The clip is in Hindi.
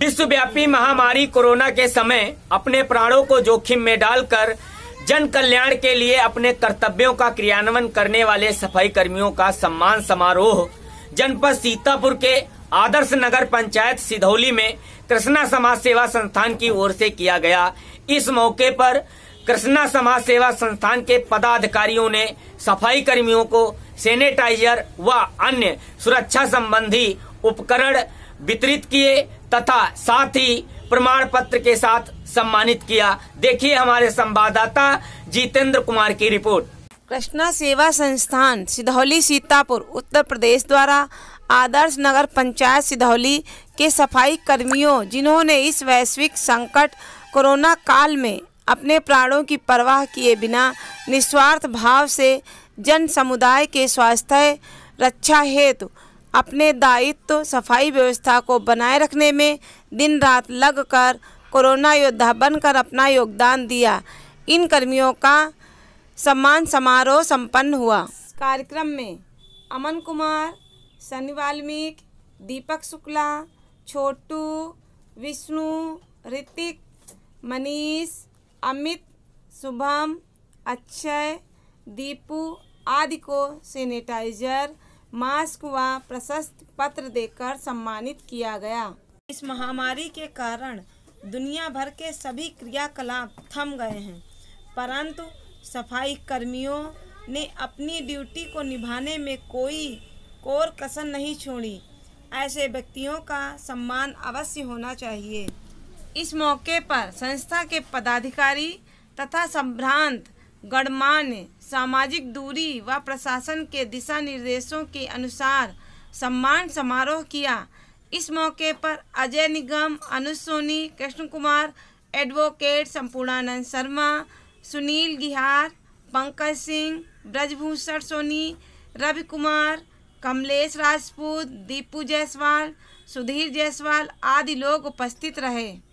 विश्वव्यापी महामारी कोरोना के समय अपने प्राणों को जोखिम में डालकर जन कल्याण के लिए अपने कर्तव्यों का क्रियान्वयन करने वाले सफाई कर्मियों का सम्मान समारोह जनपद सीतापुर के आदर्श नगर पंचायत सिधौली में कृष्णा समाज सेवा संस्थान की ओर से किया गया इस मौके पर कृष्णा समाज सेवा संस्थान के पदाधिकारियों ने सफाई कर्मियों को सैनिटाइजर व अन्य सुरक्षा संबंधी उपकरण वितरित किए तथा साथ ही प्रमाण पत्र के साथ सम्मानित किया देखिए हमारे संवाददाता जितेंद्र कुमार की रिपोर्ट कृष्णा सेवा संस्थान सिधौली सीतापुर उत्तर प्रदेश द्वारा आदर्श नगर पंचायत सिधौली के सफाई कर्मियों जिन्होंने इस वैश्विक संकट कोरोना काल में अपने प्राणों की परवाह किए बिना निस्वार्थ भाव से जन समुदाय के स्वास्थ्य रक्षा हेतु अपने दायित्व सफाई व्यवस्था को बनाए रखने में दिन रात लगकर कोरोना योद्धा बनकर अपना योगदान दिया इन कर्मियों का सम्मान समारोह संपन्न हुआ कार्यक्रम में अमन कुमार सनी वाल्मीकि दीपक शुक्ला छोटू विष्णु ऋतिक मनीष अमित शुभम अक्षय दीपू आदि को सैनिटाइजर मास्क व प्रशस्त पत्र देकर सम्मानित किया गया इस महामारी के कारण दुनिया भर के सभी क्रियाकलाप थम गए हैं परंतु सफाई कर्मियों ने अपनी ड्यूटी को निभाने में कोई कोर कसर नहीं छोड़ी ऐसे व्यक्तियों का सम्मान अवश्य होना चाहिए इस मौके पर संस्था के पदाधिकारी तथा संभ्रांत गणमान्य सामाजिक दूरी व प्रशासन के दिशा निर्देशों के अनुसार सम्मान समारोह किया इस मौके पर अजय निगम अनुसोनी सोनी कृष्ण कुमार एडवोकेट संपूर्णानंद शर्मा सुनील गिहार पंकज सिंह ब्रजभूषण सोनी रवि कुमार कमलेश राजपूत दीपू जायसवाल सुधीर जायसवाल आदि लोग उपस्थित रहे